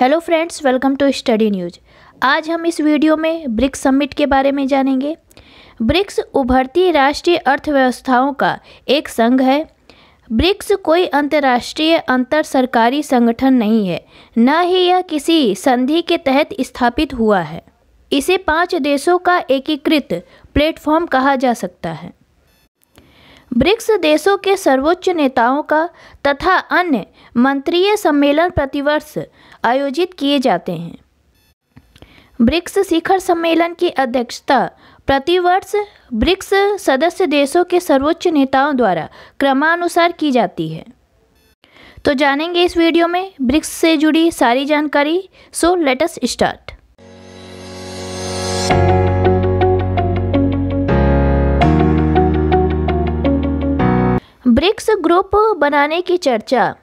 hello friends welcome to study news आज हम इस वीडियो में ब्रिक्स समिट के बारे में जानेंगे ब्रिक्स उभरती राष्ट्रीय अर्थव्यवस्थाओं का एक संघ है ब्रिक्स कोई अंतर्राष्ट्रीय अंतर सरकारी संगठन नहीं है न ही यह किसी संधि के तहत स्थापित हुआ है इसे पांच देशों का एकीकृत प्लेटफॉर्म कहा जा सकता है ब्रिक्स देशों के सर्वोच्च नेताओं का तथा अन्य मंत्रीय सम्मेलन प्रतिवर्ष आयोजित किए जाते हैं ब्रिक्स शिखर सम्मेलन की अध्यक्षता प्रतिवर्ष ब्रिक्स सदस्य देशों के सर्वोच्च नेताओं द्वारा क्रमानुसार की जाती है तो जानेंगे इस वीडियो में ब्रिक्स से जुड़ी सारी जानकारी so let's start BRICS group बनाने की चर्चा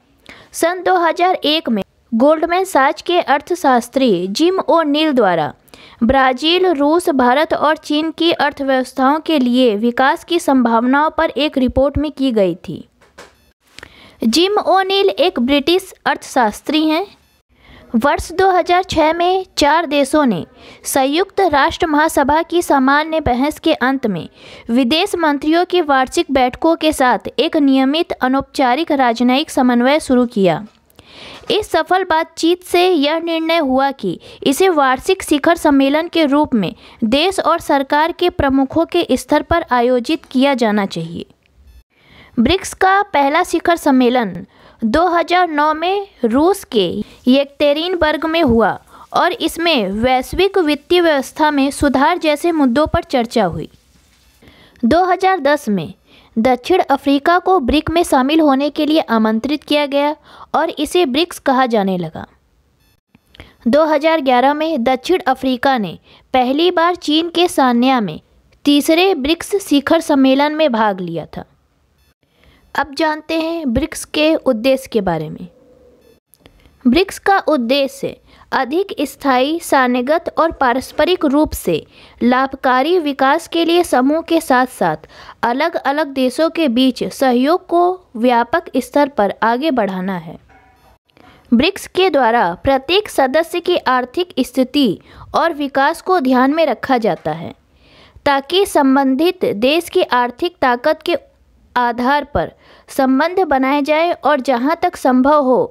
सन 2001 में गोल्डमैन साच के अर्थशास्त्री जिम ओ नील द्वारा ब्राज़ील रूस भारत और चीन की अर्थव्यवस्थाओं के लिए विकास की संभावनाओं पर एक रिपोर्ट में की गई थी जिम ओ नील एक ब्रिटिश अर्थशास्त्री हैं वर्ष 2006 में चार देशों ने संयुक्त राष्ट्र महासभा की सामान्य बहस के अंत में विदेश मंत्रियों की वार्षिक बैठकों के साथ एक नियमित अनौपचारिक राजनयिक समन्वय शुरू किया इस सफल बातचीत से यह निर्णय हुआ कि इसे वार्षिक शिखर सम्मेलन के रूप में देश और सरकार के प्रमुखों के स्तर पर आयोजित किया जाना चाहिए ब्रिक्स का पहला शिखर सम्मेलन 2009 में रूस के बर्ग में हुआ और इसमें वैश्विक वित्तीय व्यवस्था में सुधार जैसे मुद्दों पर चर्चा हुई 2010 में दक्षिण अफ्रीका को ब्रिक में शामिल होने के लिए आमंत्रित किया गया और इसे ब्रिक्स कहा जाने लगा 2011 में दक्षिण अफ्रीका ने पहली बार चीन के सान्या में तीसरे ब्रिक्स शिखर सम्मेलन में भाग लिया था अब जानते हैं ब्रिक्स के उद्देश्य के बारे में ब्रिक्स का उद्देश्य अधिक स्थायी सानिगत और पारस्परिक रूप से लाभकारी विकास के लिए समूह के साथ साथ अलग अलग देशों के बीच सहयोग को व्यापक स्तर पर आगे बढ़ाना है ब्रिक्स के द्वारा प्रत्येक सदस्य की आर्थिक स्थिति और विकास को ध्यान में रखा जाता है ताकि संबंधित देश की आर्थिक ताकत के आधार पर संबंध बनाए जाए और जहाँ तक संभव हो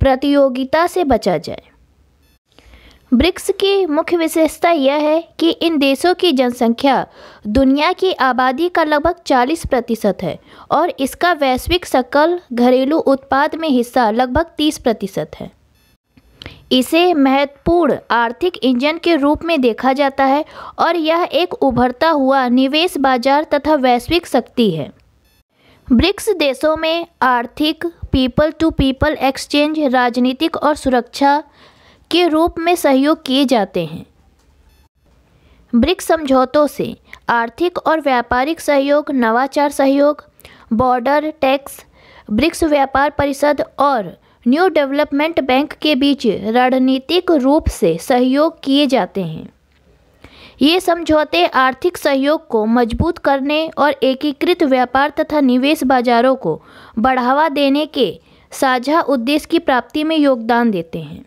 प्रतियोगिता से बचा जाए ब्रिक्स की मुख्य विशेषता यह है कि इन देशों की जनसंख्या दुनिया की आबादी का लगभग 40 प्रतिशत है और इसका वैश्विक सकल घरेलू उत्पाद में हिस्सा लगभग 30 प्रतिशत है इसे महत्वपूर्ण आर्थिक इंजन के रूप में देखा जाता है और यह एक उभरता हुआ निवेश बाजार तथा वैश्विक शक्ति है ब्रिक्स देशों में आर्थिक पीपल टू पीपल एक्सचेंज राजनीतिक और सुरक्षा के रूप में सहयोग किए जाते हैं ब्रिक्स समझौतों से आर्थिक और व्यापारिक सहयोग नवाचार सहयोग बॉर्डर टैक्स ब्रिक्स व्यापार परिषद और न्यू डेवलपमेंट बैंक के बीच रणनीतिक रूप से सहयोग किए जाते हैं ये समझौते आर्थिक सहयोग को मजबूत करने और एकीकृत व्यापार तथा निवेश बाजारों को बढ़ावा देने के साझा उद्देश्य की प्राप्ति में योगदान देते हैं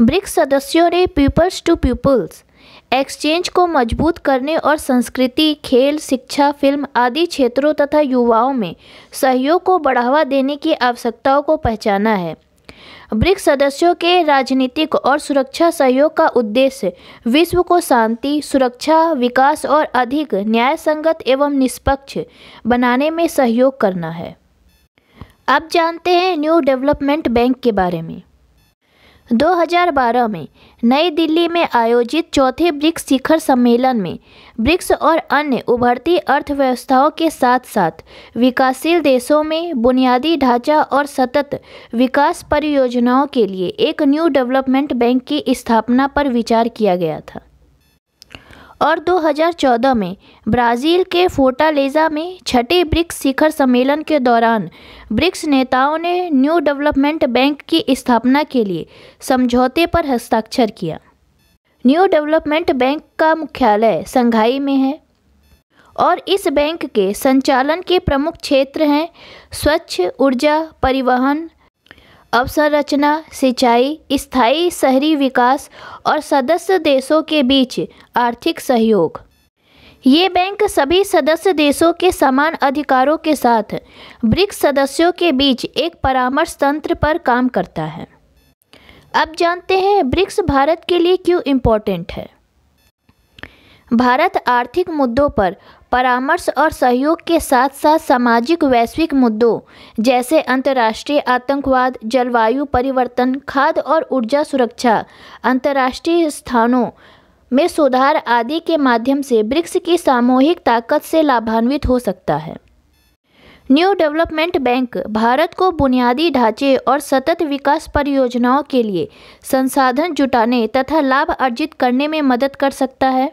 ब्रिक्स सदस्यों ने पीपल्स टू पीपल्स एक्सचेंज को मजबूत करने और संस्कृति खेल शिक्षा फिल्म आदि क्षेत्रों तथा युवाओं में सहयोग को बढ़ावा देने की आवश्यकताओं को पहचाना है ब्रिक्स सदस्यों के राजनीतिक और सुरक्षा सहयोग का उद्देश्य विश्व को शांति सुरक्षा विकास और अधिक न्यायसंगत एवं निष्पक्ष बनाने में सहयोग करना है अब जानते हैं न्यू डेवलपमेंट बैंक के बारे में 2012 में नई दिल्ली में आयोजित चौथे ब्रिक्स शिखर सम्मेलन में ब्रिक्स और अन्य उभरती अर्थव्यवस्थाओं के साथ साथ विकासशील देशों में बुनियादी ढांचा और सतत विकास परियोजनाओं के लिए एक न्यू डेवलपमेंट बैंक की स्थापना पर विचार किया गया था और 2014 में ब्राज़ील के फोर्टालेज़ा में छठे ब्रिक्स शिखर सम्मेलन के दौरान ब्रिक्स नेताओं ने न्यू डेवलपमेंट बैंक की स्थापना के लिए समझौते पर हस्ताक्षर किया न्यू डेवलपमेंट बैंक का मुख्यालय संघाई में है और इस बैंक के संचालन के प्रमुख क्षेत्र हैं स्वच्छ ऊर्जा परिवहन अवसंरचना सिंचाई स्थायी शहरी विकास और सदस्य देशों के बीच आर्थिक सहयोग ये बैंक सभी सदस्य देशों के समान अधिकारों के साथ ब्रिक्स सदस्यों के बीच एक परामर्श तंत्र पर काम करता है अब जानते हैं ब्रिक्स भारत के लिए क्यों इम्पोर्टेंट है भारत आर्थिक मुद्दों पर परामर्श और सहयोग के साथ साथ सामाजिक वैश्विक मुद्दों जैसे अंतर्राष्ट्रीय आतंकवाद जलवायु परिवर्तन खाद्य और ऊर्जा सुरक्षा अंतर्राष्ट्रीय स्थानों में सुधार आदि के माध्यम से ब्रिक्स की सामूहिक ताकत से लाभान्वित हो सकता है न्यू डेवलपमेंट बैंक भारत को बुनियादी ढांचे और सतत विकास परियोजनाओं के लिए संसाधन जुटाने तथा लाभ अर्जित करने में मदद कर सकता है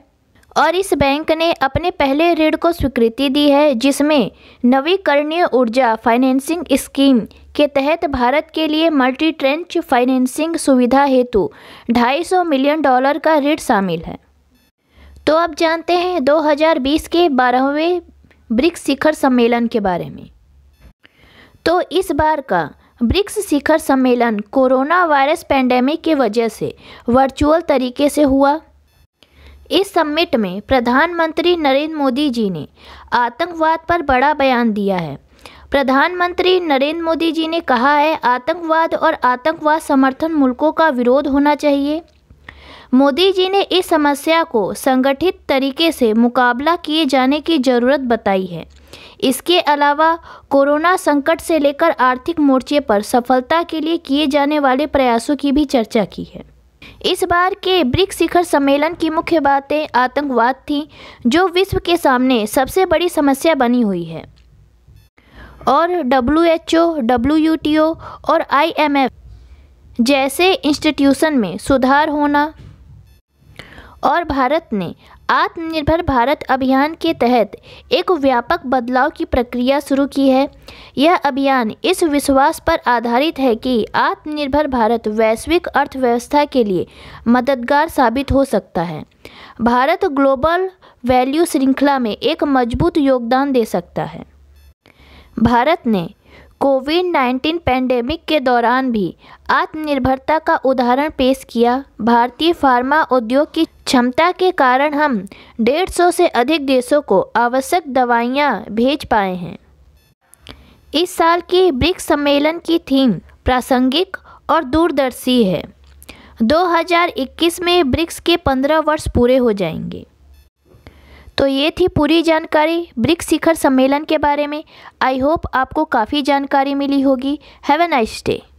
और इस बैंक ने अपने पहले ऋण को स्वीकृति दी है जिसमें नवीकरणीय ऊर्जा फाइनेंसिंग स्कीम के तहत भारत के लिए मल्टी ट्रेंच फाइनेंसिंग सुविधा हेतु 250 मिलियन डॉलर का ऋण शामिल है तो अब जानते हैं 2020 के बारहवें ब्रिक्स शिखर सम्मेलन के बारे में तो इस बार का ब्रिक्स शिखर सम्मेलन कोरोना वायरस पैंडेमिक की वजह से वर्चुअल तरीके से हुआ इस समिट में प्रधानमंत्री नरेंद्र मोदी जी ने आतंकवाद पर बड़ा बयान दिया है प्रधानमंत्री नरेंद्र मोदी जी ने कहा है आतंकवाद और आतंकवाद समर्थन मुल्कों का विरोध होना चाहिए मोदी जी ने इस समस्या को संगठित तरीके से मुकाबला किए जाने की ज़रूरत बताई है इसके अलावा कोरोना संकट से लेकर आर्थिक मोर्चे पर सफलता के लिए किए जाने वाले प्रयासों की भी चर्चा की है इस बार के ब्रिक्स शिखर सम्मेलन की मुख्य बातें आतंकवाद थी जो विश्व के सामने सबसे बड़ी समस्या बनी हुई है और W H O W T O ओ और आई एम एफ जैसे इंस्टीट्यूशन में सुधार होना और भारत ने आत्मनिर्भर भारत अभियान के तहत एक व्यापक बदलाव की प्रक्रिया शुरू की है यह अभियान इस विश्वास पर आधारित है कि आत्मनिर्भर भारत वैश्विक अर्थव्यवस्था के लिए मददगार साबित हो सकता है भारत ग्लोबल वैल्यू श्रृंखला में एक मजबूत योगदान दे सकता है भारत ने कोविड नाइन्टीन पैंडेमिक के दौरान भी आत्मनिर्भरता का उदाहरण पेश किया भारतीय फार्मा उद्योग की क्षमता के कारण हम डेढ़ सौ से अधिक देशों को आवश्यक दवाइयाँ भेज पाए हैं इस साल की ब्रिक्स सम्मेलन की थीम प्रासंगिक और दूरदर्शी है 2021 में ब्रिक्स के 15 वर्ष पूरे हो जाएंगे तो ये थी पूरी जानकारी ब्रिक्स शिखर सम्मेलन के बारे में आई होप आपको काफ़ी जानकारी मिली होगी हैव अ नाइस डे